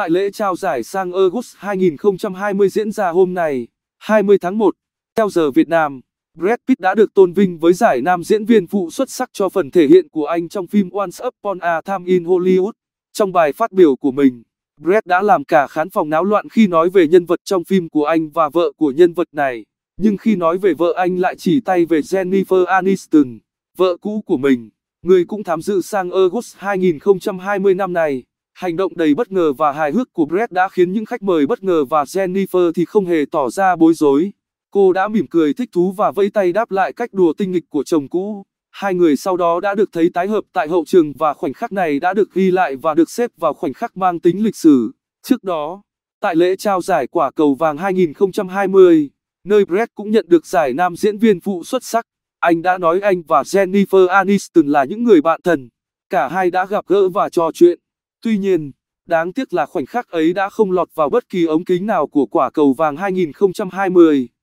tại lễ trao giải sang August 2020 diễn ra hôm nay, 20 tháng 1, theo giờ Việt Nam. Brad Pitt đã được tôn vinh với giải nam diễn viên phụ xuất sắc cho phần thể hiện của anh trong phim Once Upon a Time in Hollywood. Trong bài phát biểu của mình, Brad đã làm cả khán phòng náo loạn khi nói về nhân vật trong phim của anh và vợ của nhân vật này. Nhưng khi nói về vợ anh lại chỉ tay về Jennifer Aniston, vợ cũ của mình, người cũng tham dự sang August 2020 năm nay. Hành động đầy bất ngờ và hài hước của Brett đã khiến những khách mời bất ngờ và Jennifer thì không hề tỏ ra bối rối. Cô đã mỉm cười thích thú và vẫy tay đáp lại cách đùa tinh nghịch của chồng cũ. Hai người sau đó đã được thấy tái hợp tại hậu trường và khoảnh khắc này đã được ghi lại và được xếp vào khoảnh khắc mang tính lịch sử. Trước đó, tại lễ trao giải quả cầu vàng 2020, nơi Brett cũng nhận được giải nam diễn viên phụ xuất sắc, anh đã nói anh và Jennifer Aniston là những người bạn thân. Cả hai đã gặp gỡ và trò chuyện. Tuy nhiên, đáng tiếc là khoảnh khắc ấy đã không lọt vào bất kỳ ống kính nào của quả cầu vàng 2020.